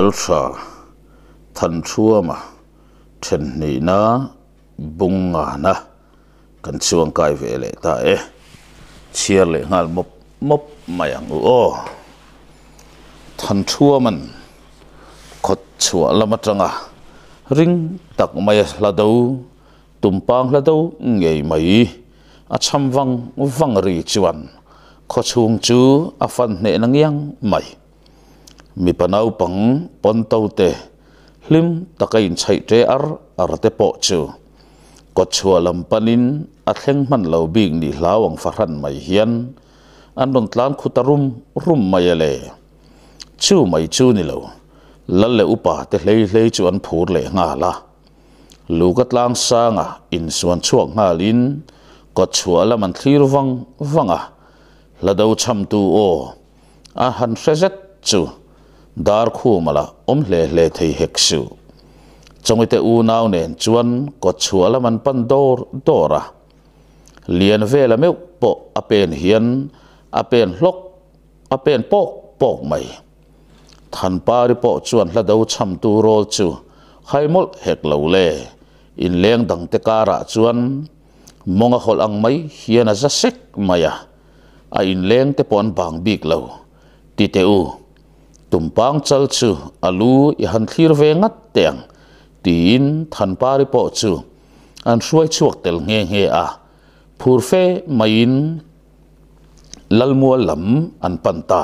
alfa than chuama then ni na bunga na kan chuang kai về le ta e chia le ngal mop mop mayang o than chuaman khot chua lama tanga à. ring tak mai đâu, do tumpang la đâu ngei mai a à cham wang wang ri chuan kho chuông chu a à fan ne nang yang mai mi panau pang pon tau te hlim takin chai tre ar ar te po chu ko chua lam panin a thleng man lo bing ni hlawang faran mai hian an don tlan khutarum rum mai le chu mai chu ni lo lal le upa te hlei hlei chu an phur le nga la lu ka tlang sanga in suan chuak nga lin ko chua lam an thlir wang wanga la do cham tu o a han rezet chu ดาร์คูมาละอมเล่เล่ที่เฮกซูจงวิเตอูนาวเนนจวนก็ชัวละมันปันดอร์ดอระเลียนเวลามิวปอกอเป็นเฮียนอเป็นล็อกอเป็นปอกปอกไม่ทันปาริปอกจวนละเดาชั่มตูโรลจูไฮมอลเฮกเลวเล่อินเลียงดังเตการะจวนมองหัลอังไม่เฮียนอาจจะเซ็กไม่อะไออินเลียงเตปอนบางบิกเลวติเตอู tumpang chal chu alu i han thlir ve ngat teng tin than pari po chu an suai chuak tel nge nge a phur fe main lalmua lam an panta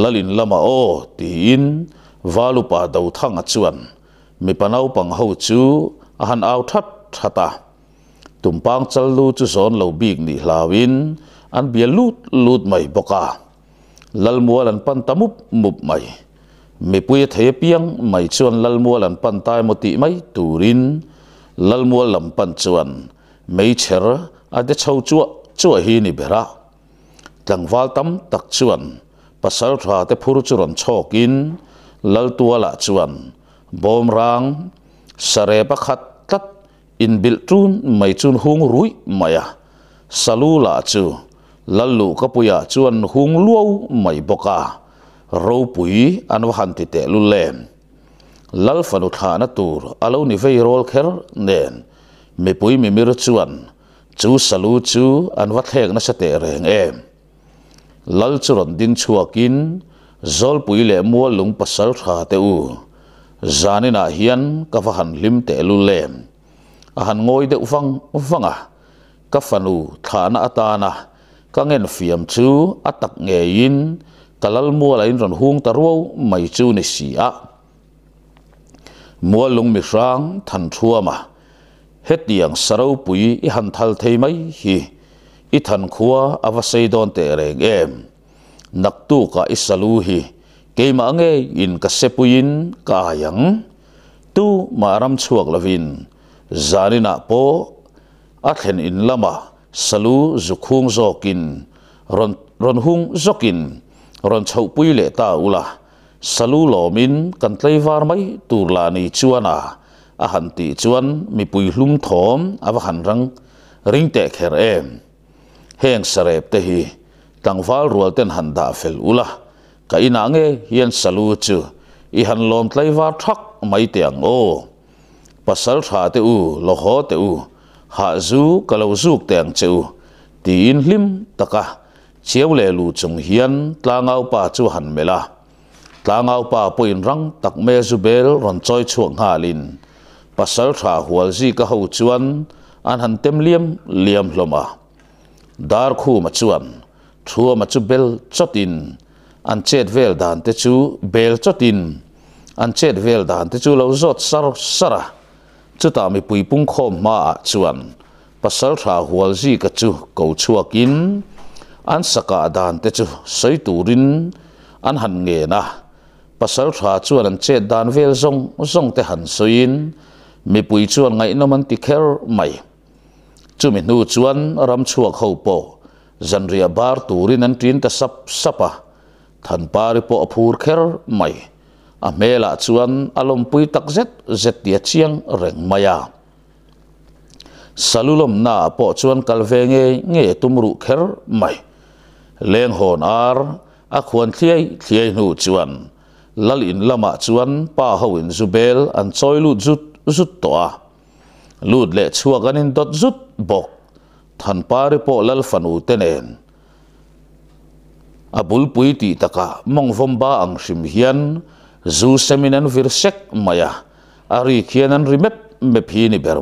lalin lama o tin valupa pa dau thang achuan mi panau pang ho chu a han au that thata tumpang chal lu chu zon lo bik ni hlawin an bia lut lut mai boka lal mua lần pan tamup mup mai me pui thei piang mai chuan lal mua lần pan tai moti mai turin lal mua lam pan chuan mei cher a à de chho chu chu hi ni bera tlangwal tam tak chuan pasal thra te phur churon chokin lal tua la chuan bom rang sare pakhat tat in bil tun mai chun hung rui maya à. salu la chu lalu lu chuan hung luau mai boka ro pui an wa han ti te lu lem lal fanu tha na tur alo ni vei rol kher nen me pui mi mir chuan chu salu chu an wa thek na sa te reng em lal churon din chuakin zol pui le mua lung pasal tha te u zanina hian ka va lim te lu lem a han ngoi de ufang ufanga ka fanu thana atana ka ngen fiam chu atak nghe in kalal mua la in ron hung taro mai chu ne si a mua lung mi rang than thua ma hết yang saro pui i han thal thei mai hi ít than khua ava sei don te reng em nak tu ka isalu hi keima nghe in ka sepuin ka yang tu ma ram chuak lavin zarina po athen in lama à. สลูจุคงจอกินรอนรอนฮุงจอกินรอนชาวปุยเลตาอุลาสลูลอมินกันเทย์ฟาร์ไม่ตูร์ลานีจวนาอาหันติจวนมีปุยลุงทอมอาวันรังริงเตะเขรเอมเฮงสเรปเตหีตังฟาลรัวเตนหันดาเฟลอุลากายนางเอยันสลูจูอีหันลอมเทย์ฟาร์ทักไม่เตียงโอปัสสลชาเตอูโลโฮเตอู hạ zu kalau zuk teng chu ti in hlim taka chiếu lệ lù chung hiền Tăng ngao pa chu hẳn mê la tla ngao pa poin răng tak mê zu bel ron choi chuộng hà lin pasal thả hual zi ka hậu chuan an hẳn tem liêm liêm hloma dar khu mà chuan thua mà chu bel chót in an chết vel đàn te chu bel chót in an chết vel đàn te chu lâu rót sar sarah. จะตามีปุยปุ้งคมมาจวนภาษาทาหัวจีกจูเกาชัวกินอันสกัดดานเตจูใส่ตูรินอันหันเงนะภาษาทาจวนอันเจดานเวลซงซงเตหันสุยินมีปุยจวนไงนมันติเคอร์ไม่จูมีนูจวนรำชัวเขาโปจันเรียบาร์ตูรินันทีนตะสับสับะทันปาริโปอภูร์เคอร์ไม่ a mela chuan alompui tak zet zet tia chiang reng maya salulom na po chuan kalve nge nge tumru kher mai leng hon ar a khuan thiai thiai nu chuan lal in lama chuan pa hoin zubel an choilu zut zut to a lut le chua ganin dot zut bok than pare po lal fanu tenen abul pui ti taka mongvom ba ang shim hian zu seminan virsek maya ari khianan rimep mep hi ni ber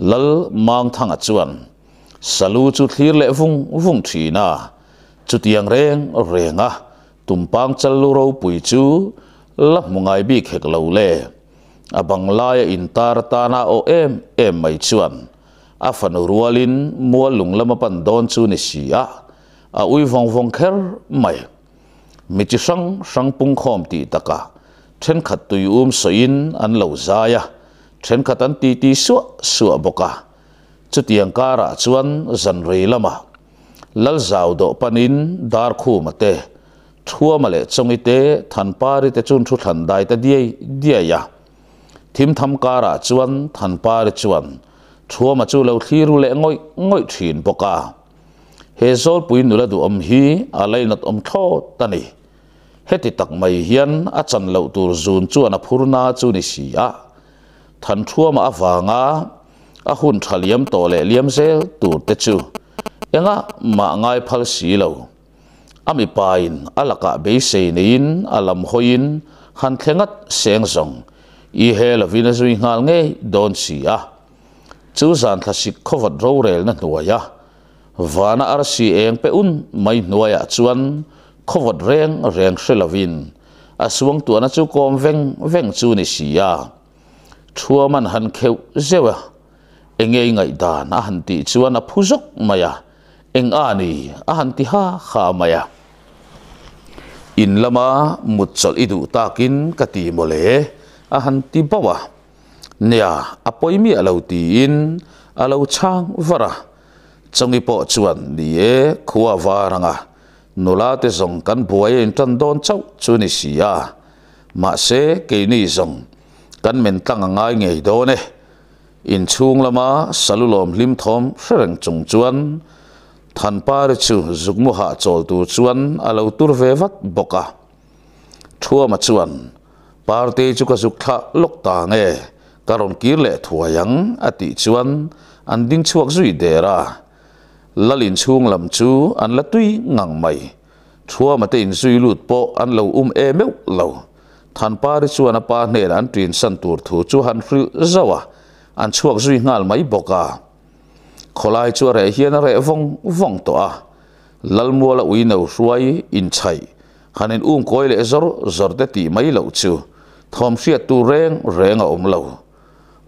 lal mang thanga chuan salu chu thlir le vung vung thina chutiang reng renga tumpang chalu ro pui chu la mungai bi khek lo le abang lai in tar tana o em em mai chuan a fan rualin mualung lama pan don chu ni sia a ui vong vong kher mai mi chi sang sang pung khom ti taka then khat tu um in an lo zaya then khat an ti ti su su boka chu tiang kara chuan zan rei lama lal zau do panin dar khu mate thua male chongi te than pari te chun thu than dai ta diai dia ya thim tham kara chuan than pari chuan thua ma chu lo thiru le ngoi ngoi thin boka hezol puin nula du om hi alai nat om tho tani Hết heti tak mai hian a chan lo tur zun chuan a phurna chu ni si a á, thuama awanga a hun thaliam lệ le liam zel tur te chu enga ma ngai phal si lo ami pain alaka be se nein alam hoin han thengat seng zong i hel vina zui ngal nge don si a chu zan thla sik khovat ro rel na nuaya vana ar si eng pe un mai nuaya chuan khovat reng reng hrelovin a à, suang tuana chu kom veng veng chu ni sia thua man han kheu zewa engei ngai da na han ti chuan a phuzok anh eng ani a han ti ha kha maya à. in lama mut chol idu takin kati mole a han ti bawa nia apoimi alo ti in alo à, chang vara chongi po chuan nie khuwa waranga nô la te zong kan bùa à in tan don chau chu ni si a ma se ke ni zong kan men tang ngai ngei do ne in chung lama salulom lim thom shreng chung chuan than pa re chu zukmu ha chol tu chuan alo tur ve vak boka chua ma chuan par te chu ka zuk tha lok ta nge karon kir le thuayang ati chuan an dinh chuak zui ra la lin chung làm chu an la tuy ngang mai thua mà tiền suy lụt bộ ăn lâu um em mèo lâu than ba đi chua na ba nè an truyền san tur thu chu à, phru zawa an chuak duy ngal mai boka à. kholai chua re hian re vong vong to a lal mua la ui nau suai in chai hanin um koi lệ zor zor te ti mai lâu chu thom sia tu reng renga om à lâu,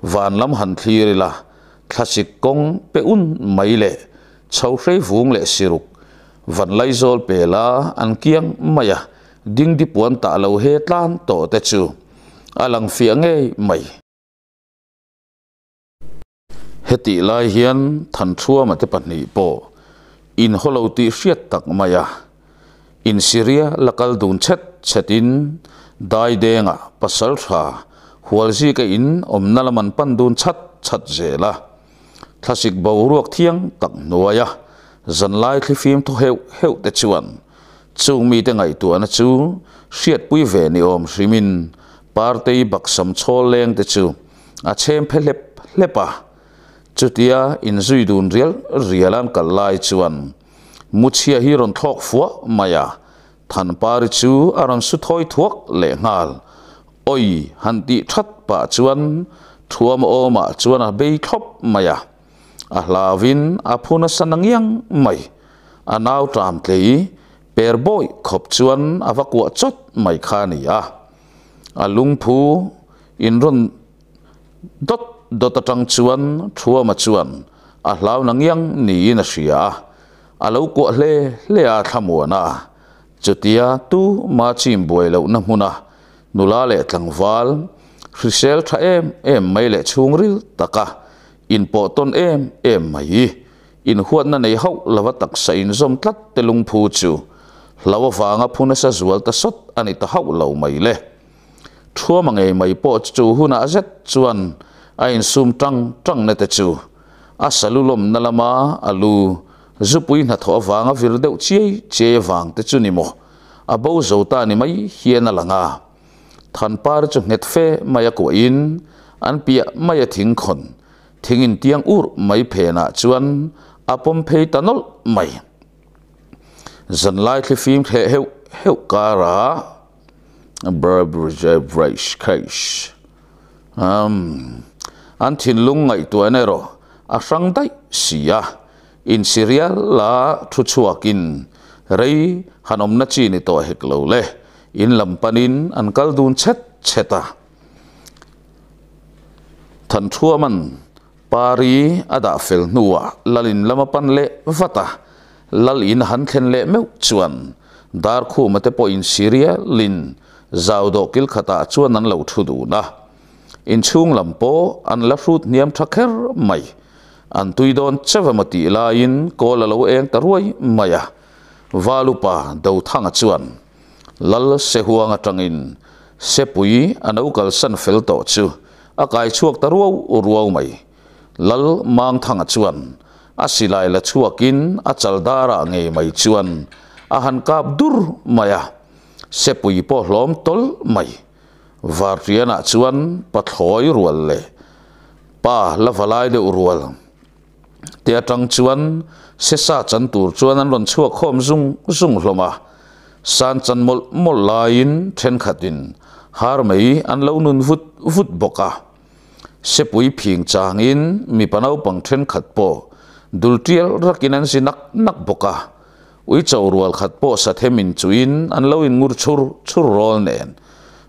van lam han thlir la thasik kong pe un mai lệ chau hrei vung le siruk van lai zol pe la an kiang maya ding di puan ta lo he tlan to te chu alang fiang ei mai heti lai hian than thua ma te pahni po in holo ti hriat tak maya à. in syria lakal dun chet chetin dai denga pasal tha hualzi ka in omnalaman pandun chat chat la ทศิกบาวรวกเที่ยงตักนัวยะจันไลที่ฟิล์มทุเฮวเฮวเตชวนจูมีแต่ไงตัวนะจูเสียดปุยเวนิอมสิมินปาร์ตีบักสมโชเลงเตจูอาเชมเพลเลปเลปะจุดยาอินซุยดูนเรียลเรียลันกันไลชวนมุชยาฮิรอนทอกฟัวมายาทันปาริจูอารันสุดห้อยทวกเลงาลอ้อยหันติชัดปะชวนทัวมโอมาชวนเบยทบมายาอาลาวินอาพูนสันนงยังไม่อนาวตามเลยเปรบอยขบชวนอาวกวัจดไม่ขานี่อ่ะอาลุงผู้อินรุนดดดตังชวนทัวมาชวนอาลาวนังยังนี่นะเสียอาลูกัวเล่เลอาทำวนะจุดียาตู้มาชิมบวยเลวนะมุนะนุลาเลตังวาลฟิเชลทาเอ็มเอ็มไม่เลชุงริลตะกะ in po ton em em mai in huat na nei hau lawa tak sa à in zom tlat te lung phu chu lawa wanga phuna à sa zual ta sot ani ta hau lo mai le thua ma ngei mai po chu huna azet chuan a in sum tang tang na te chu a salulom nalama alu zupui na tho wanga vir deu chi che wang te chu ni mo a bo zo ta ni mai hian langa than par chu net fe maya ko in an pia maya thing khon thingin tiang ur mai phena chuan apom phei tanol mai zan lai thli phim the heu heu kara berbridge bridge case um an thin lung ngai tu ane ro a sang dai sia in syria la thu chuakin rei hanom na chi ni to hek lo le in lampanin an kal dun chet cheta than thuaman pari ada fel nuwa lalin lama pan le vata lal in han ken le meu chuan dar khu mate po in syria lin zau do kil khata chuan an lo thu du na in chung lam po an la frut niam thakher mai an tuidon chawamati la in ko la lo eng taruai maya valupa do thanga chuan lal se huanga tangin sepui anau kal san fel to chu akai chuak taruau ruau mai lal mang thang chuan a silai la chuakin a chaldara nge mai chuan ahan han kap dur maya sepui po hlom tol mai var ah chuan pathloi rual le pa la valai de urual te atang chuan se sa chan tur chuan an lon chua khom zung zung hloma san chan mol mol lain then khatin har mai an lo nun vut vut boka sẽ pui phing chang in mi panau pang then khat po dul tial rakin an si nak nak boka ui chau rual khat po sa themin chuin an lo in ngur chur chur rol nen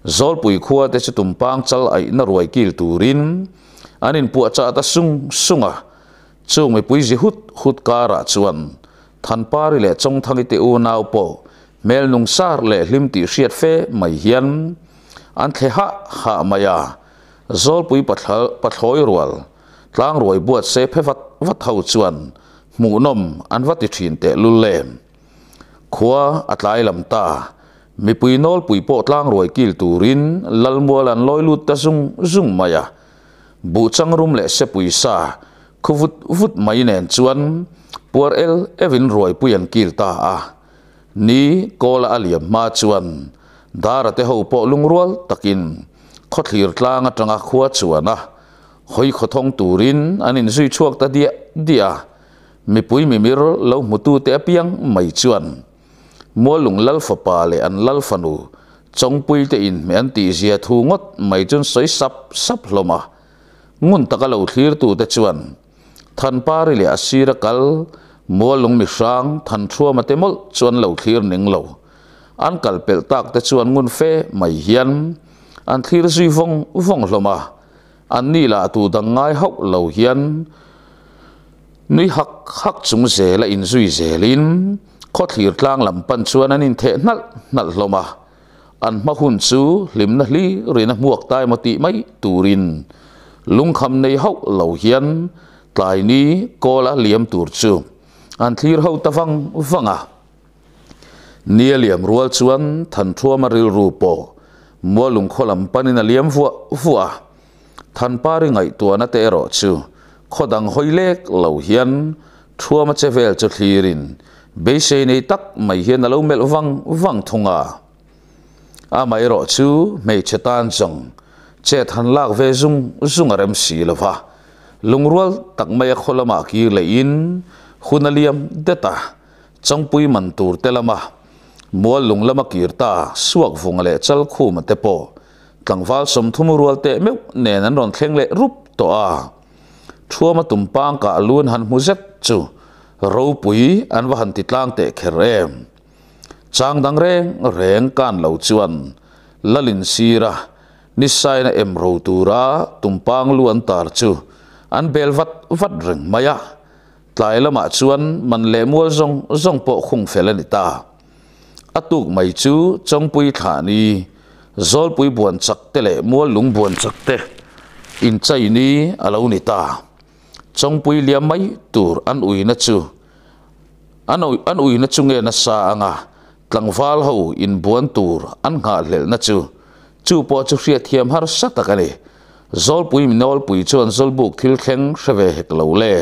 zol pui khuwa te chutum pang chal ai na ruai kil anh in pu cha ta sung sunga chung mi pui ji hut hut kara chuan than pari le chong thangi te u nau po mel nung sar le hlim ti hriat fe mai hian an the ha ha maya zol pui pathloi rual tlang roi buat se phe vat vat ho chuan mu nom an vati thin te lu lem khua atlai lam ta mi pui nol pui po tlang roi kil turin lalmual an loi lut ta zung zung maya bu chang rum le se pui sa khuvut vut mai nen chuan puar el evin roi pui an kil ta a ni kola aliam ma chuan dara te ho po lung rual takin ขดหลีรกลางจังอาขวดส่วนนะหอยขดทองตูรินอันนี้สุยชวกตาเดียเดียมีปุยมีมิรเลาหมุตูเตะเปียงไม่ชวนมัวหลงลัลฟปาเลอันลัลฟนูจงปุยเตอินเมียนตีเสียทูงดไม่จนสวยสับสับลมะงุนตะกะเหลาทีรตูเตชวนทันปาริเลอสีรกัลมัวหลงมิสางทันชั่วมาเตมลชวนเหลาทีรหนึ่งเหลาอันกัลเปิลตักเตชวนงุนเฟไม่เฮียนอันที่รส้ฟงฟงลมา อันนี้ละตูดังไงฮักเหลาเฮียน นี่ฮักฮักจงเสละอินซุยเสลินข้อทีกลางลำปันชวนนั้นอินเทนัลนัลลมาอันมาหุ่นซูลิมนัลีเรนหมวกตายมติไม่ตูริน ลุงคำในฮักเหลาเฮียนตายนี้ก็ละเหลี่ยมตู์ซูอันที่เฮาตะฟังฟังอ่ะเนี่ยเหลี่ยมรัวชวนทันทัวมาริลรูปโปมัวลุงขลัมปันินาเลี้ยมฟัวฟัวทันปาริไงตัวนัตเอรอชูขดังหอยเล็กเหล่าเฮียนทัวมาเชเวลจะคลีรินเบเชนตักไม่เฮียนเราเมลวังวังทงอาอาไม่รอชูไม่เชตานจังเจทันลากเวซุงซุงอารมสีละวะลุงรัวตักไม่ขลมากีเลอินคุณเลียมเดตาจังปุยมันตูรเตลมามัวลุงละมากีรตาสวกฟงเล่จัลคู่มันเตปอตังฟ้าสมทุมรัวเตเมกเนนันรอนเทงเล่รูปตัวอาชัวมาตุมปางกะลุนหันมุเซจูรูปุยอันว่าหันติดล่างเตะเคเรมจางดังเร่งเร่งการเหล่าจวนละลินซีระนิสัยนะเอ็มรูตูระตุมปางลวนตาร์จูอันเบลวัดวัดเริงมายะตายละมาจวนมันเล่มัวจงจงปะคงเฟลนิตา a mai chu chong pui tha ni zol pui buan chak te le mua lung buan chak te in chai ni alo ni ta chong pui liam mai tur an ui na chu an ui an ui na chu nge na sa anga val ho in buan tur an nga lel na chu chu po chu ria thiam har sak tak ani zol pui minol pui chuan zol buk thil kheng hreve hek lo le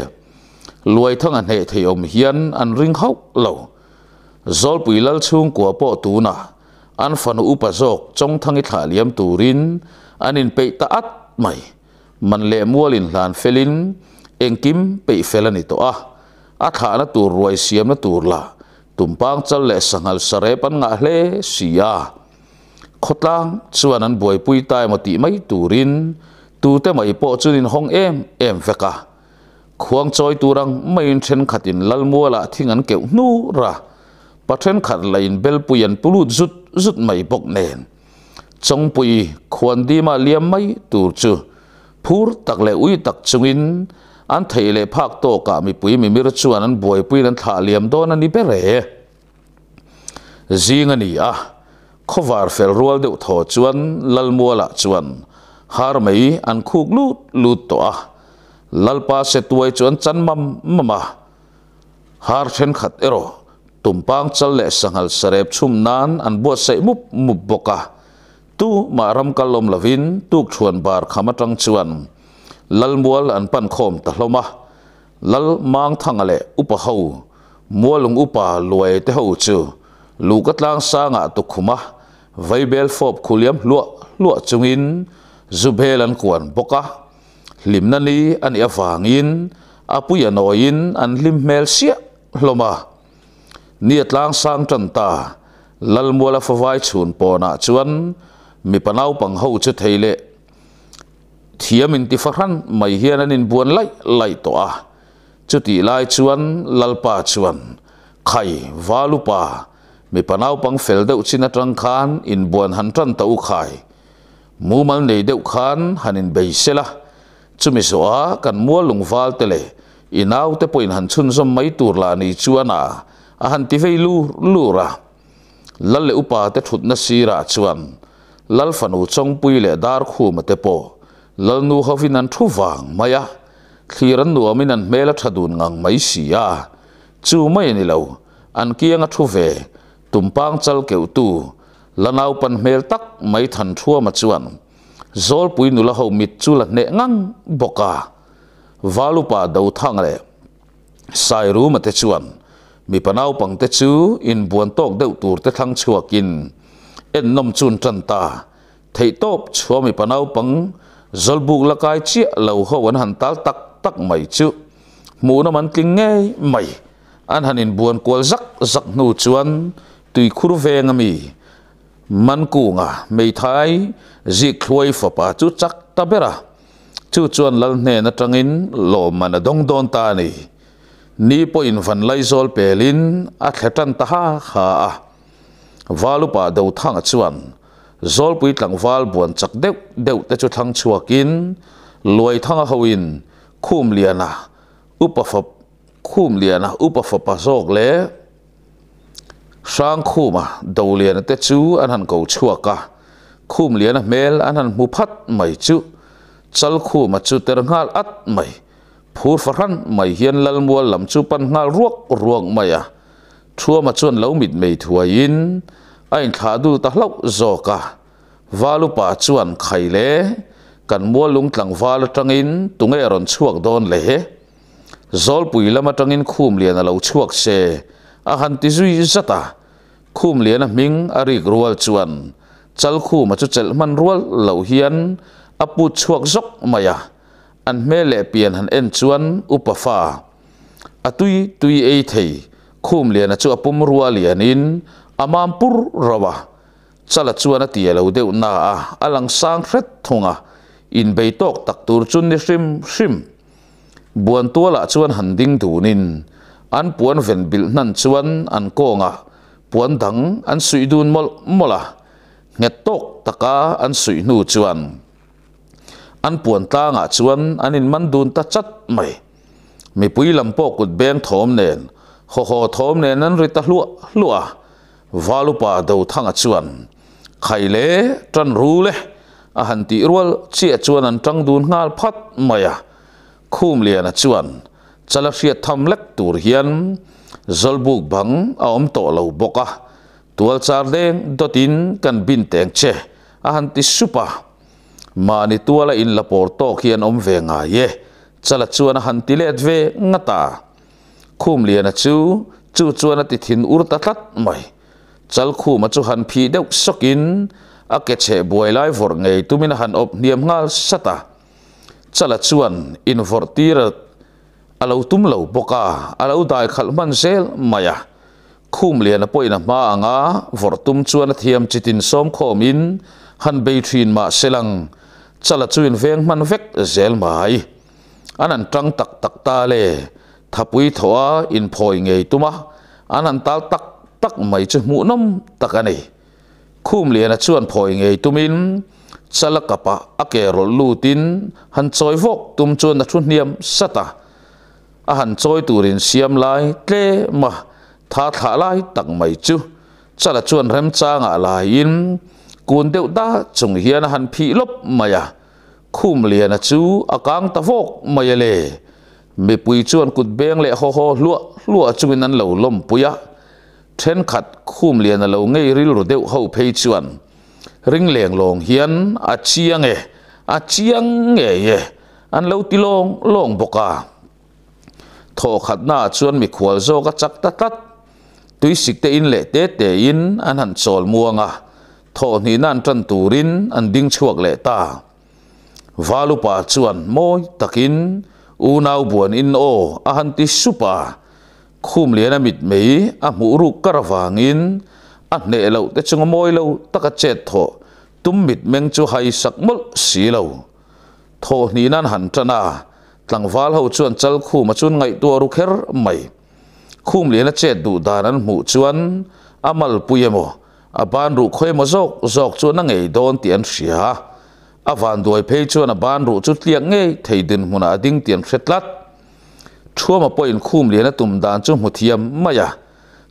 luai thong an he thei om hian an ring hok lo zol pui lal chung kwa po tu na an fanu upa zok chong thangi thla liam turin anin pe ta at mai man le mualin hlan felin engkim pe felani to a a tha na tur ruai siam na tur la tumpang chal le sangal sare pan nga hle sia khotlang chuan an boi pui tai mati mai turin tu te mai po chunin hong em em veka khuang choi turang mai in then khatin lal muala thing an keu nu ra pathen khat lain bel puyan pulut zut zut mai bok nen chong pui khwan di ma liam mai tur chu phur tak le ui tak chungin an thei le phak to ka mi pui mi mir chuan an boi pui ran tha liam don ani pe re zing ani a khovar fel rual deuh thaw chuan lal muala chuan har mai an khuk lut lut to a lalpa se tuai chuan chanmam mama har then khat ero tumpang chal le sangal sarep chum nan an bo sei mup mup boka tu ma ram kalom lavin tuk chuan bar khama tang chuan lal mual an pan khom ta hloma lal mang thangale upa ho mualung upa luai te ho chu lukat lang sanga tu khuma vaibel fop khuliam lua lua chungin zubhel an kuan boka limnani an awangin apuya noin an lim mel sia hloma นี่ยทั้งสังจันตาลัลมัวลาฟไวชุนปอนาจวนมีปนาวปังหูจุดไทยเลเทียมินติฟรันไม่เหียนนินบวนไล่ไล่ตัวจุดีไล่ชวนลลปาจวนใครวาลุปามีปนาวปังเฟลเดอุจินตรังคานอินบวนหันจันตาอุขายมูมันในเดอขานฮันินเบย์เซล่ะจุดมิสัวกันมัวลงวาลเตเลอินเอาเตปอิหันชุนสมไม่ตูรลานิจวนา a han ti vei lu lu ra lal le upa te thut na si ra chuan lal fanu chong pui le dar khu ma te po lal nu hovin an thu wang maya khiran nu amin an mela thadun ngang mai si ya chu mai ni lo an kianga thu ve tumpang chal keu tu lanau pan mel tak mai than thua ma chuan zol pui nu la ho mit chu la ne ngang boka valupa do thang le sai ru ma te chuan mi panau pang te chu in buan tok deuh tur te thlang chuakin en nom chun tran ta thei top chua mi panau pang zolbuk lakai chi lo ho wan han tal tak tak mai chu mu na man tling nge mai an hanin buan kwal zak zak nu chuan tui khur ve nga mi man ku nga mei thai zi khloi fa pa chu chak ta bera chu chuan lal hne na tangin lo man a dong don ta ni ni po in van lai zol pelin a thletan ta ha kha a valu pa do thang chuan zol pui tlang val buan chak deuh deuh te chu thang chuakin luai thang hoin kum liana upafap kum liana upafapa zok le sang khuma do liana te chu an han ko chuaka kum liana mel an han mu phat mai chu chal khuma chu ter ngal at mai phur phan mai hian lal mua lam chu pan ngal ruak ruang mai a à? thua ma chuan lo mit mei thuain ain thla du ta hlok zo ka valu pa chuan khai le kan mua lung tlang val tangin tunge ron chuak don le he lâm pui lama tangin khum lian a lo chuak se a han duy zui zata khum liền a mình a rik rual chuan chal khu ma chu chel man rual lo hian apu chuak zok maya อันเมเลเปียนหันเอ็นชวนอุปฟ้าอตุยตุยเอเทคุมเลียนจูอปุมรัวเลียนินอามามปุรรวะสลัดชวนตีเลวเดวนาอลังสางเร็ดทงอ่ะอินเบตอกตักตูรจุนนิชิมชิมบวนตัวละชวนหันดิ้งถูนินอันปวนเวนบิลนันชวนอันโกงอ่ะปวนดังอันสุยดูนมลมละเงตตกตะกาอันสุยนูชวน an puan ta nga chuan an in man dun ta chat mai mi pui lam po kut beng thom nen ho ho thom nen an ri ta hlua hlua valu pa do thanga chuan khai le tran ru le a han ti rual chi chuan an tang dun ngal phat maya khum lian a chuan chala sia tham lek tur hian zolbuk bang a om to lo boka tual char deng dotin kan bin teng che a han ti supa ma ni tuala in la por to khian om ve nga ye chala chuan han tilet ve ngata khum lian chu chu chuan ti thin ur ta tlat mai chal khu mà chu han phi deuh in, a ke che buai lai vor ngei tumin han op niam ngal sata chala chuan in vor tir alo tum lo boka alo dai khal man sel maya khum lian poina ma anga vor tum chuan thiam chitin som khom in han beithin ma selang chala chuin veng man vek zel anh anan tang tak tak ta le thapui thoa in ngày phoi ngei tuma anan tal tak tak mai chu mu nom tak ani khum lian a chuan phoi ngei tumin chala kapa rồi rol tin han soi vok tum chuan na thun niam sata a à han choi turin siam lai tle mà tha tha lai tak mai chu chala chuyện rem changa lai in กูนเดียวตาจงเฮียนหันผีลบมายาคุมเลียนจูอากางตะฟกมายเลมีปุยชวนกุดเบงเละโฮโฮลัวลัวจุนันเหลาลมปุยะเทนขัดคุมเลียนเหลาไงริลเดียวเฮาเพยชวนริงเลียงลงเฮียนอาชียงเออาชียงเอเยอันเลาติลงลงบกาทอขัดหน้าชวนมีขวลโซกจักตัดตัดตุยสิกเตอินเละเตเตอินอันหันโซลมัวง่ะ thọ ni nan tran turin an ding chuộc lệ ta valu pa chuan moi takin u nau buan in o a han ti supa khum lian amit mei a mu ru in, a ne lo te chung moi lo taka chet tho tum mit meng chu hai sak mol si lo tho ni nan han trana tlang val ho chuan chal khu ma chun ngai tu ru kher mai khum lian a chet du dan an mu chuan amal puyemo a ban ru khoi ma zok zok chu na ngei don tian ria a van doi phei chu na ban ru chu tiang ngei thei din huna ading tian hretlat thua ma poin khum le na tum dan chu muthiam maya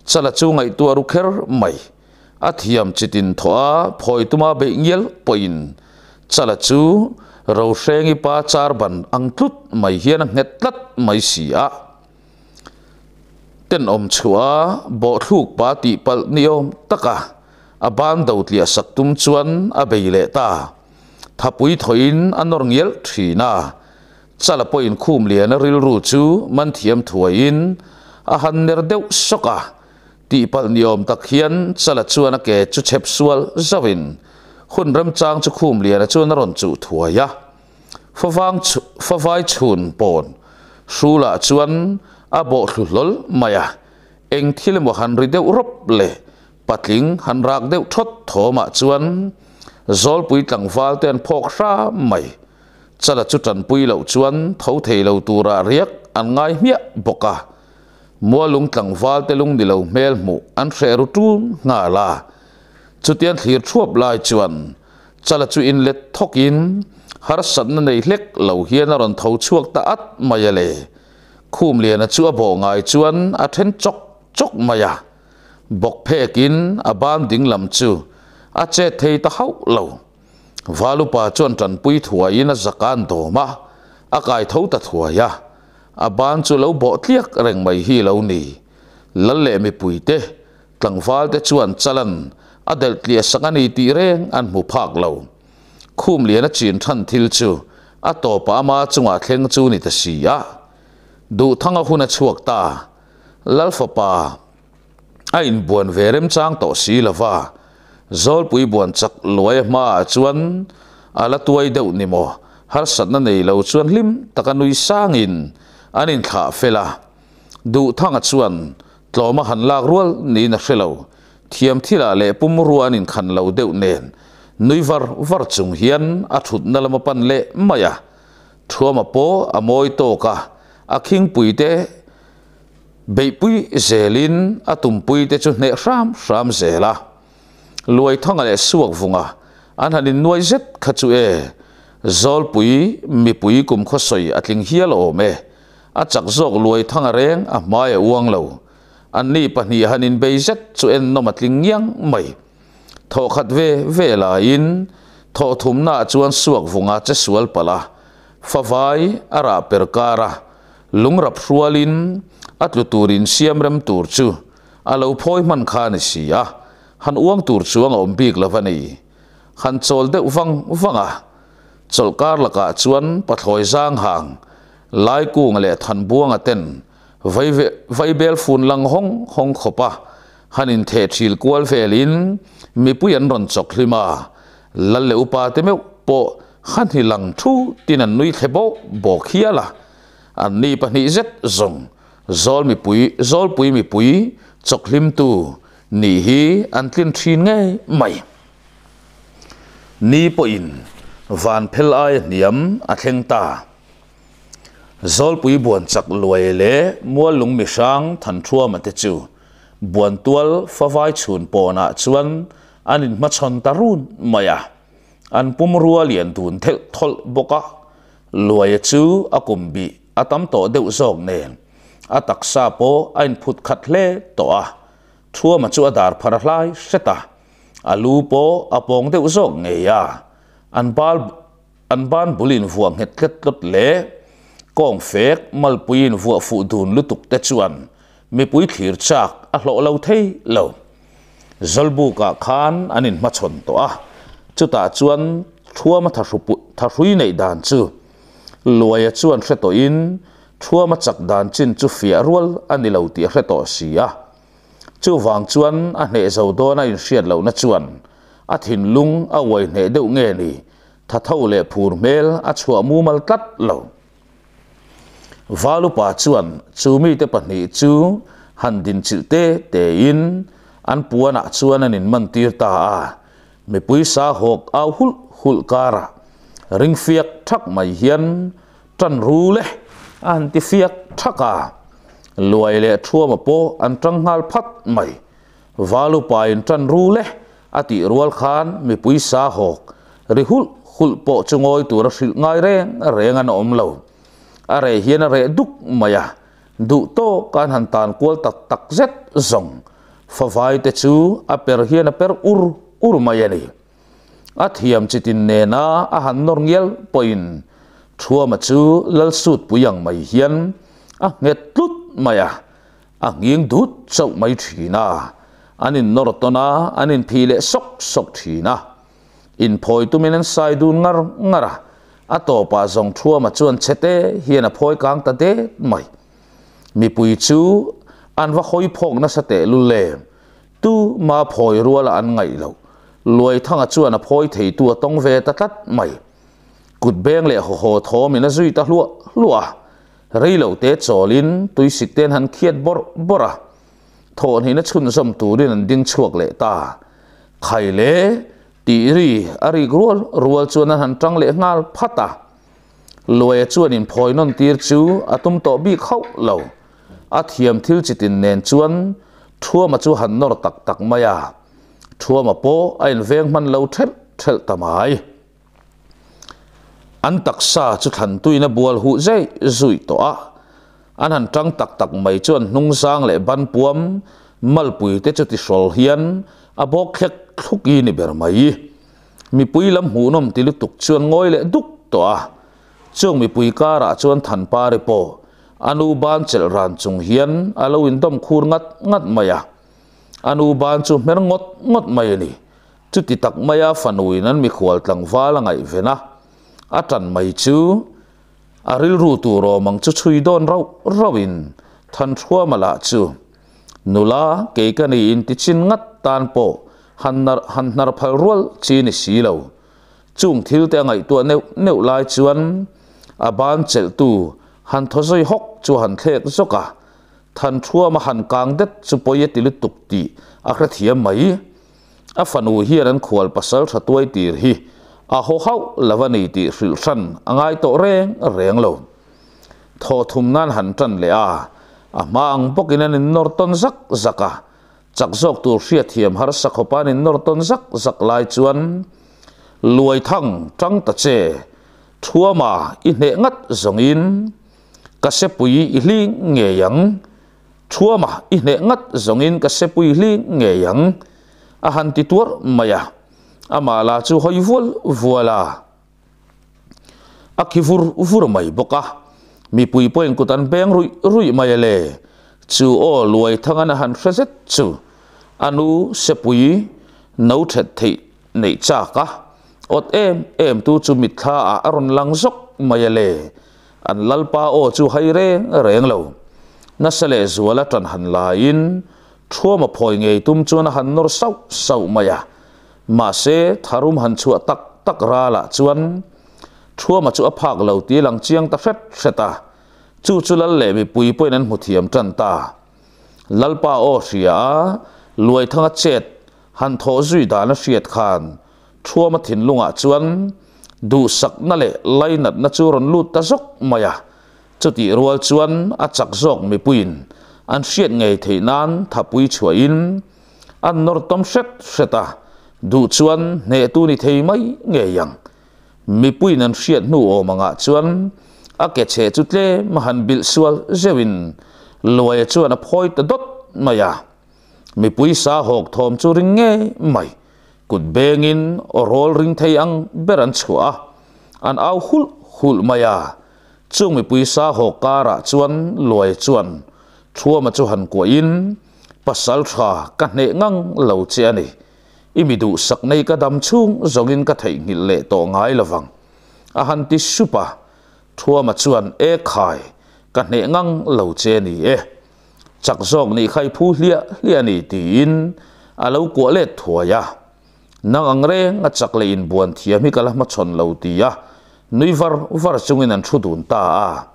chala chu ngai tu ru kher mai a thiam chitin thoa phoi tuma be ngel poin chala chu rau sengi pa char ban ang tut mai hian ngetlat mai sia ten om chua bo thuk pa ti pal ni om taka อาบานดาวที่สักตุ้มชวนอาเบลเลต้าถ้าปุ๋ยถอยน์อันนรงเยลทีน่าจะละปุ๋นคุมเลียนริลรูจูมันเทียมถอยน์อาหันเนรเดวสก้าตีปัลนิยมตะเคียนจะละชวนักเกจุเชฟสวลจาวินคนรำจางจะคุมเลียนจวนนรอนจูถอยยะฟ้าฟังฟ้าไฟชุนปนสูละชวนอาโบสุลล์มายะเอ็งที่เลมวันริเดวรบเล่ patling han rak deuh thot thawma chuan zawl pui tlangval ten phok hra mai chala chu tan pui lo chuan tho thei lo tura riak an ngai hmia boka à. mua lung tlangval te lung đi lo mel mu an xe ru tu nga la chutian thlir thuap lai chuan chala chu in let thok in har sẵn na nei hlek lo hian a ron ta at maya à le khum lian a chu a bo ngai chuan a then chok à bọc phê kín à ban đỉnh làm chủ, à che thấy ta hậu lâu và lúc bà chọn trần bùi thua yên à zakan đồ mà à cái thấu ta thua ya à ban chu lâu bỏ tiếc rằng mày hi lâu nì lần lệ mi bùi tê tlang val te chuan chalan adel tlia sangani đi reng anh mua phak lâu khum lian a chin chú, thil chu a to chung ma chunga chú chu ni ta si a du thanga huna chuak ta lalfa pa a in buồn về rem chang tổ xí là va zol pui buồn chak loi ma chuan à là tuổi đầu ni maw har satna nei lo chuan hlim taka nui sangin anin thla fela du thanga chuan tlawma han lak rual ni na hrelo thiam thila le pum ruan in khan lo đều nen nui var var chung hiền, hian a thut na lama pan le maya thuama à amoi to cả, à khing pui te lin beipui zelin atumpui te chu ne ram ram zela luai thonga le suak vunga an hanin nuai zet khachu e zol pui mi pui kum kho soi atling hial ome a chắc zok luai thanga reng à mai uang lo an ni pani hanin be zet chu nó no matling yang mai tho khát ve ve la in tho thum na anh chuan suak vunga che sual pala favai ara perkara lungrap hrualin at atlu turin siam ram tur chu alo phoi man kha ni si a han uang tur chu anga om bik lova nei han chol de wang wanga chol kar laka chuan pathloi zang hang lai kung le than buang aten vai vai bel fun lang hong hong khopa hanin the thil kwal felin mi puyan ron chok hlima le upa te me po khan hi lang thu tin an nui thebo bo khiala an ni pa ni zet zong zol mi pui zol pui mi pui chok hlim tu ni hi an tin thin nge mai ni po in van phel ai niam a theng ta zol pui buan chak luai le mua lung mi sang than thua ma te chu buan tual fa vai chun po na chuan an in ma chon tarun maya an pum rua lian tun thel thol boka luai chu akum bi atam to deuh zok nen a taksa po a in phut khat hle to a thua mà chu a dar phar hlai seta a lu po a pong te uzok nge ya an bal an ban bulin vuang het tlet lot le kong fek mal puin vua fu dun lutuk te chuan mi pui thir chak a hlo lo thei lo zalbu ka khan anin ma chon to a chuta chuan thua ma tha thru tha thrui nei dan chu loya chuan hre to in thua ma chak dan chin chu fia rual ani à lo ti hre to sia chu wang chuan anh hne zo do na in hriat lo na chuan a à thin lung a à wai hne deuh nge ni tha tho le phur mel a chua mu mal lâu, lo valu pa chuan chu mi te pahnih chu han din chil te te in an puana chuan anh in man tir ta a mi pui sa hok a hul hul kara ring fiak thak mai hian tan ru le an ti fiak thaka luai le thua ma po an hal phat mai valu pa in tran ru le ati rual khan mi pui sa hok ri hul khul po chungoi tu ra sil ngai re reng om lo a re hian a re duk maya du to kan han tan kwal tak tak zet zong fa vai te chu a per hian a per ur ur maya ni a thiam chitin ne na a han nor ngel point chua mà chú lal sụt bụi yang mày hiền à nghe tút mày à à nghiêng đút sâu mày chỉ na anh in nor to na anh in phi lệ sốc sốc chỉ na in phôi tu mình sai du ngar ngar à à tổ pa dòng chua mà chuan chết tê hiền à phôi cang ta tê mày mi bụi chú anh vác khôi phong na sa tê lu lem tu mà phôi rùa là anh ngày lâu lùi thằng à chua na à phôi thầy tua tông về ta tắt mày cụt bèn lệ hồ hồ thó mình nó duy ta lụa lụa rây lẩu tế trò lín túi xịt tên hắn khiết bor bor à thôn hình nó chun sầm tú đi nằm đinh chuộc lệ ta khai lệ tỷ ri gruol grual chua chuan hắn trăng lệ ngal phata à. lùi chuan in phoi non tir chu atum to bi khóc lẩu a thiam thil tình nen chuan thua mà chu hắn nor tak tak maya à. thua mà po anh veng man lâu thep thel tamai an tắc xa chút thlan tuina bual hu zai dây to a an han trăng tắc tắc mai chuan nung sang le ban puam mal pui te chút ti sol hian a bok khek thuk i ni ber mai mi pui lam hu nom ti lu tuk chuan ngoi le duk to a chung mi pui ka ra chuan than pa re po anu ban chel ran chung hian alo in dom khur ngat ngat maya à. anu ban chu mer ngot ngot mai ni chu ti tak maya fanuin an mi khwal tlang vala ngai vena a tran mai chu a ril ru tu ro mang chu chui don rau rawin than thua mala chu nula ke ka ni in ti chin ngat tan po han nar han nar phal rol chi ni si lo chung thil te ngai tu neu neu lai chuan a ban chel tu han thosoi hok chu han thlek zoka than thua ma han kang det chu poye tilu tuk ti a khra thiam mai a fanu hi ran khwal pasal tha tuai tir hi a à, là vấn đề ti sự san angai à, to reng reng lo tho thum nan han tan le a à, a mang pokin an norton zak zaka chak zok tu hria sắc har anh in tôn sắc sắc lai chuan luai thăng trăng ta che thua mà ít hne ngất zong in ka se bùi i hli nge yang thua ma i hne ngat zong in ka se pui hli nge yang a han ti tur maya ama la chu hoi vual vuala a khivur vur mai boka mi pui poeng ku tan beng rui rui mai le chu o luai thangana han hreset chu anu se pui nấu thật thị nảy cha cả ot em em tu chu mit tha a aron lang sok mai le an lalpa o chu hai re reng lo na sale zuala tan han lain thoma phoi ngei tum chu na han nor sau sau maya มาเซทารุมหันชัวตักตักราละชวนชั่วมาชัวพักเหล่าตีหลังเชียงตะเฟ็ดเสตาจู่จุลเล่ม่ปุยปุยนั้นหุเทียมจันตาลัลปาโอเสียรวยทั้งเจ็ดหันโทจุยดานเสียดขานชั่วมาถิ่นลุงอ่ะชวนดูสักนั่นแหละไล่นัดนัชูรนลุดตะซกมายาจุดที่รัวชวนอาจักซกม่ปุยนอันเสียดไงเทน้นทับปุยช่วยอินอันนรตมเสตเสตา du chuan ne tu ni thei mai nge yang mi pui nan hriat nu o manga chuan a ke che chu tle ma han bil sual zewin loya chuan a phoi đốt dot maya mi pui sa hok thom chu ring nge mai kut bengin rol ring thei ang beran chua an áo hul hul maya chung mi pui sa hok kara chuan loya chuan chua mà chu hàn ko in pasal tha ka ne ngang lo che ani imi du sak nei ka dam chung zongin ka thei ngil le to ngai lawang a han ti supa thua ma chuan e khai ka hne ngang lo che ni e chắc giống như khai phu hlia hlia ni ti in a lo ko le thua ya nang ang re nga chak le in buan thia mi kala ma chon lo ti ya nui var var chungin an thu dun ta a à.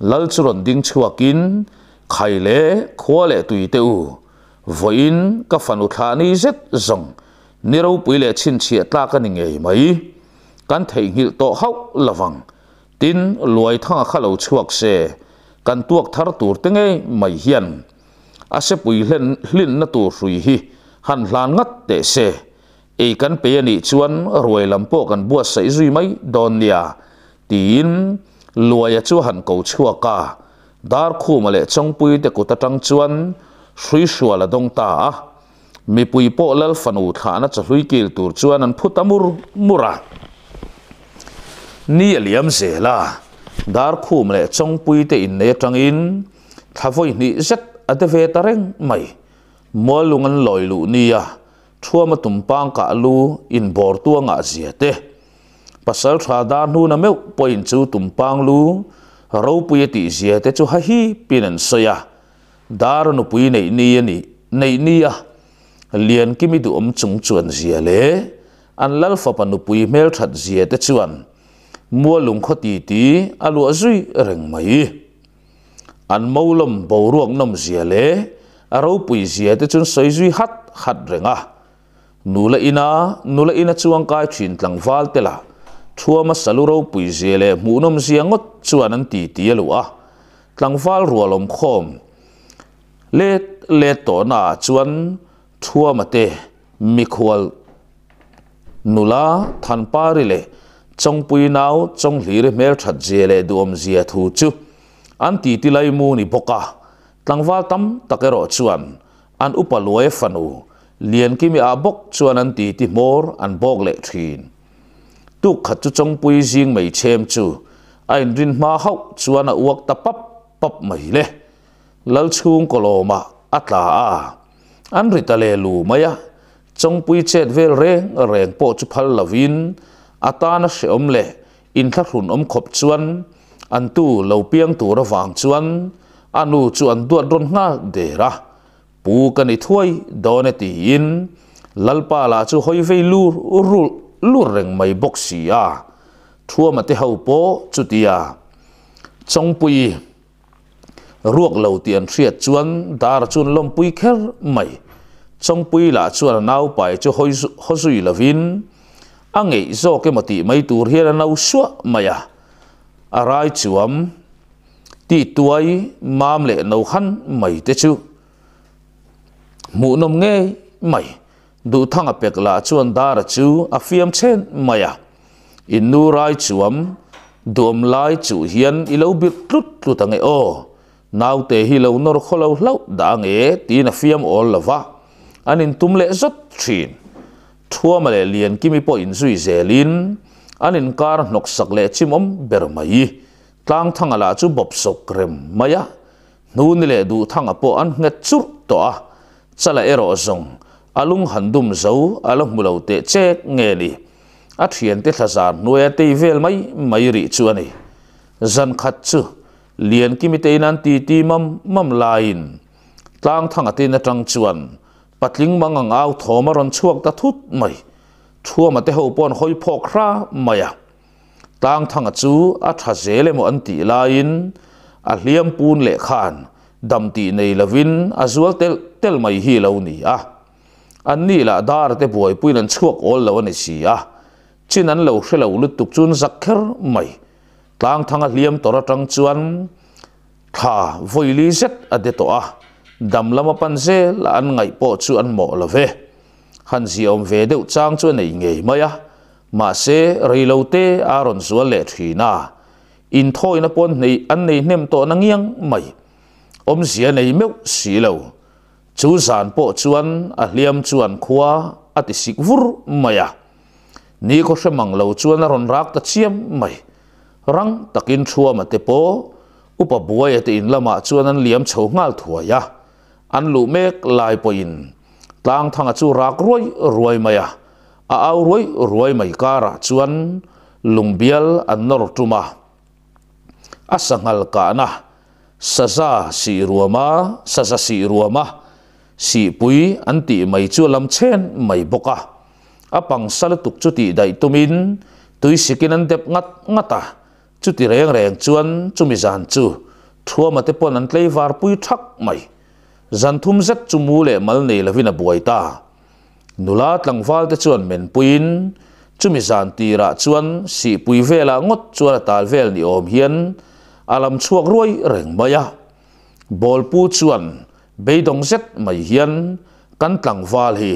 lal churon ding chuakin khai le khua le tui te u voin ka fanu thla ni zet zong ni ro pui le chin chia tla ka ni ngei mai kan thei ngil to hau lawang tin luai thanga khalo chuak se kan tuak thar tur te ngei mai hian a se pui lên hlin na tu hrui hi là ngất để xe, se e kan pe ni chuan ruai lampo kan bua sai duy mai don nia tin loài luai chu han ko chuaka dar khu male chongpui te ku ta tang chuan hrui hrual a dawng ta a mipui pawh lal fanu thla na chahlui kil tur chuan an phut amur mura ni aliam la, dar khum le chongpui te in ne tangin thavoi ni zet ate ve tareng mai molung an loilu ni a thuama pang ka lu in bor zia te, pasal thra da nu na meu point chu pang lu ro pui ti te chu ha hi pinan soya dar nu pui nei ni ani nei ni a à. lian ki mi du om chung chuan zia le an lal fa pa nu pui mel that zia te chuan mua lung kho ti ti à alu azui reng mai an molom bo ruang nom zia le aro à pui zia te chun soi zui hat hat renga nula ina nula ina chuang kai chin tlang val te la thuama saluro pui zia le mu nom zia ngot chuan an ti ti alu a tlang val rualom khom เลเลตัวน่ะชวนชัวมาเตมิควลนุลาทันปาริเลจงปุยนาวจงหลีเรเมลชัดเจเลดวมเจียทูจูอันตีติไลมูนิบกะตั้งว่าตั้มตะเกรอชวนอันอุปลวยฟันูเลียนกิมีอาบกชวนอันตีติมอร์อันบอกเลทีนตุกขัดจุจงปุยจิงไม่เชมจูไอ้รินมาเฮาชวนอวกตะปับปับไม่เลยลลชุงกลมาอัตาอันริตาเลลูมายะ จงพุยเชิดเวรเรงเรงโปจุพัลลวินอาตานาเสอมเลอินทรกุนอมขบชวนอันตูเลาเพียงตัวระวังชวนอันูชวนตัวดนหน้าเดระปูกันอิถวยดอนตีอินลลปาลาชูหอยเวลูรูลูเรงไม่บกเสียทัวมาที่เฮาโปจุดียาจงพุย ruộc lâu tiền thiệt chuan đào chuan lom pui khép mày trong pui là chuan nau pai cho hơi hơi zui là vin anh ấy do cái mati mai tur hi la nau swa maya arai à. à, chuam ti tuai mam le nau khan mai te chu mu nom nge mày đủ thằng a pek là chuan đào chu à fiam à chen mày à, inu rai chuam dom lai chu hian ilo bit thằng ấy ô o nau te hi lo nor kho lo lo da nge ti na fiam ol anh anin tum le zot thin thua ma le lian kimi po in zui zelin anin kar nok sak le chim om ber mai tlang thang ala chu bắp sok rem maya nu ni le du thang po anh nge chur to a lệ ero zong alung handum zâu alung mulo te chek nghe đi a hiền te thla zar nuya te vel mai mai ri chu ani zan khat chu เลียนกิมิเตนันตีตีมัมมัมลายนต่างทางอตินจังจวนปัดลิงมังอังเอาถอมารอนช่วงตะทุดไม่ชั่วมาเตหูปอนหอยพอคราไม่ะต่างทางจูอัทเจเลมอันตีลายนอัเลียมปูนเลขานดำตีในละวินอาจวัลเตลเตลไม่ฮีเล่านี้อะอันนี้ละดาร์เตบวยปุยนันช่วงอลเหล่านี้สิอ่ะชะนันเราเชื่อเราลุตุกจุนสักเคิร์ไม่ tlang thang a liam tora tang chuan tha voi li zet a de to a dam lama pan se la an ngai po chu an mo la ve han zi om ve deuh chang chu nei nge mai a ma se reilo te a ron zual le thi na in thoi na pon nei an nei nem to na ngiang mai om zia nei meu si lo chu zan po chuan a liam chuan khua ati sik vur mai a ni ko hre mang lo chuan a ron rak ta chiam mai rang takin thuam a te po upa buai ate in lama chuan an liam chho ngal thuaya an lu mek lai po in tang thang chu rak roi ruai maya a au roi ruai mai kara chuan lungbial an nor tuma asangal ka na saza si ruama saza si ruama si pui an ti mai chu lam chen mai boka apang sal tuk chu ti dai tumin tui sikin an dep ngat ngata จุดที่แรงแรงชวนจุมิจานจูทัวมาเตปนันเลยวาร์ปุยทักไม่จันทุมเซ็ตจุมูเล่มาลเนลวินาบวยตานุลาตลังฟาลเตชวนเมนปุยนจุมิจานตีระชวนสีปุยเวลางดชวนตาเวลนิอมเฮียนอารมณ์ชั่วรวยเร่งมายาบอลปูชวนเบยดงเซ็ตไม่เฮียนกันตลังฟาลฮี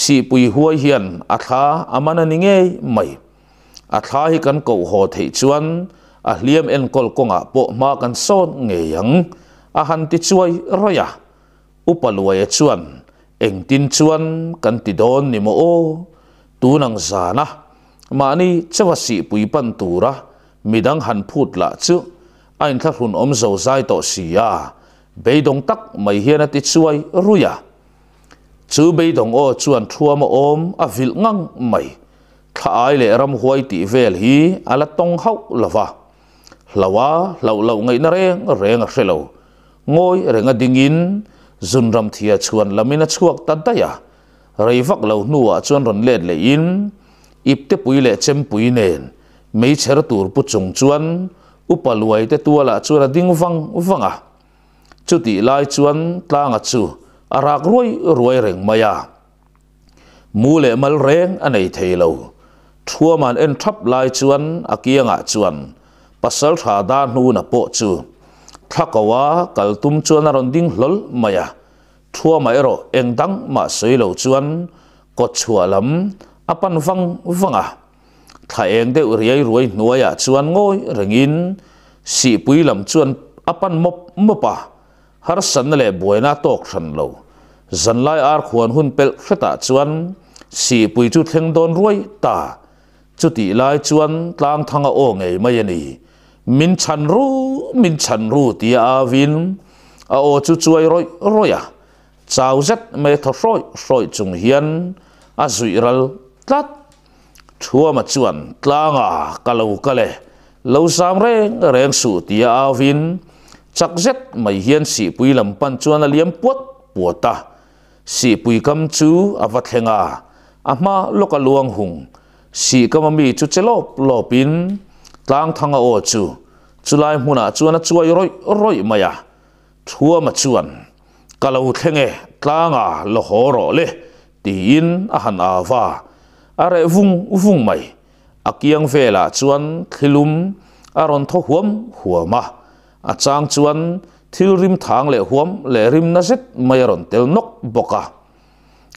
สีปุยหัวเฮียนอัฐาอามันนิเงยไม่อัฐาฮิกันเก่าหอเทชวน a hliam en kol konga po ma kan son ngeyang a han ti chuai roya upaluai chuan eng tin chuan kan ti don ni mo o tunang zana ma ni chawasi puipan tura midang han phut la chu ain thar hun om zo zai to sia dong tak mai hian ti chuai ruya chu dong o chuan ma om a vil ngang mai thai le ram huai ti vel hi ala tong hau lova lawa lo lo ngai na reng reng a lo ngoi renga dingin zunram thia chuan lamina chuak tan ta ya reivak lo nuwa chuan ron let le in ipte pui le chem pui nen mei cher tur pu chung chuan upaluai te tuala chuan a ding vang vanga chuti lai chuan tlanga à chu arak ruai ruai reng maya mu le mal reng anei thei lo thuaman en thap lai chuan akianga chuan pasal tha da nu na po chu quá kal tum chuan a ron ding hlol maya thua mai ro engdang ma sei lo chuan chua chualam apan vang vanga tha eng de riai ruai nuaya chuan ngoi rengin si pui lam chuan apan mop mopa har san le na tok than lo zan lai ar khuan hun pel khata chuan si pui chu theng don ruai ta chu ti lai chuan tlang thanga o ngei mai ani min chan ru min chan ru ti a vin a o chu chuai roi roi à chào rất mấy thọ roi roi chung hiền a zui ral tlat chua mà chuan tlang à cả lâu sam re reng su ti a vin chắc rất mấy hiền si pui làm pan chuan là liếm puốt puốt si pui cam chu a vật à ama lo cả luang si cam mi chu chelo Lopin tlang thanga o chu chulai hmuna chuana chuai roi roi maya thua ma chuan kalau thenge tlanga lohoro le tiin ahan awa are vung vung mai akiang vela chuan thilum aron tho huam huama achang chuan thil rim thang le huam le rim na zet mai ron tel nok boka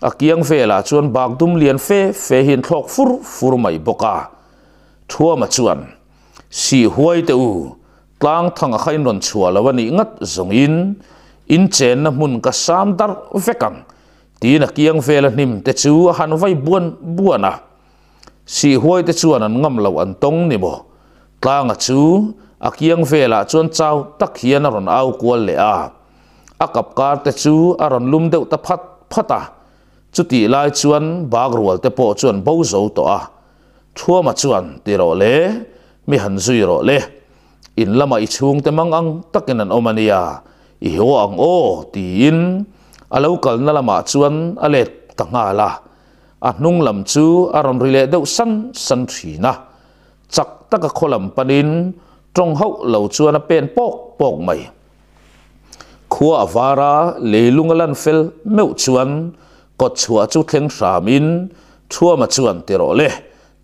akiang vela chuan bagdum lian fe fe hin thlok fur fur mai boka thua ma chuan si huai te u tlang thang khai non chua lawani ngat zong in in chen na mun ka sam dar vekang ti na kiang fel hnim te chu han vai buan buana si huai te chuan an ngam lo an tong ni bo tlang a chu a kiang vela chuan chau tak hian ron au kual le a a kap kar te chu a ron lum deuh ta phat phata chu ti lai chuan bag rual te po chuan bo zo to a thua ma chuan ti ro le mi han zui ro le in lama i chung te mang ang takin an omania i ho ang o ti in alo kal na lama chuan ale tanga la a hnung lam chu aron rile deuh san san thina chak taka kholam panin trong hau lo chuan a pen pok pok mai khua avara lelungalan fel meu chuan ko chua chu thleng hramin thua ma chuan te ro le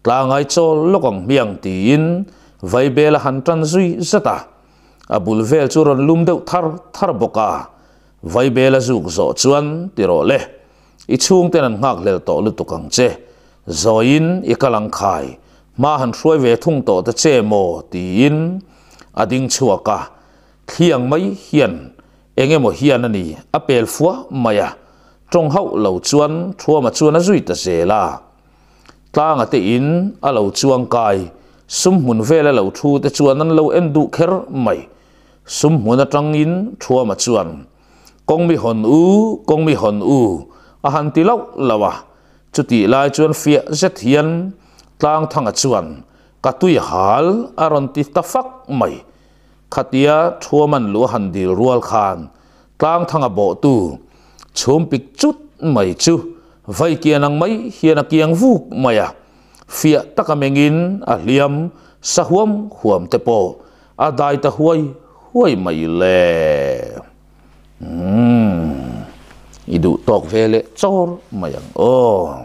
ta ngai cho lokong miang ti in vai bel han tran zui à. à, zata abul vel chu ron lum deuh thar thar boka vai bel zuk zo chuan ti ro le i chung ten an ngak lel to lu in che zoin ikalang khai ma han hruai ve thung to ta che mo ti in à, ading chua ka khiang mai hian engemaw hian ani apel fua maya trong hau lo chuan thua ma chuan a zui ta zela ta nga te in a lo chuang kai sum mun vela lo thu te chuan an lâu en du kher mai sum mun atang in thua ma chuan công mi hon u công mi hon u a han ti lo lawa chu ti lai chuan fia zet hian tlang thanga chuan ka tui hal aron ti tafak mai khatia thua man lu han di rual khan tlang thanga bộ tu chhum pik chút mai chu 喂，欠囊麦，欠囊欠福，麦呀，费塔卡梅因，阿里姆，沙黄黄，ippo，阿呆，阿坏，坏麦勒，嗯，伊度托费勒，chor，麦样哦。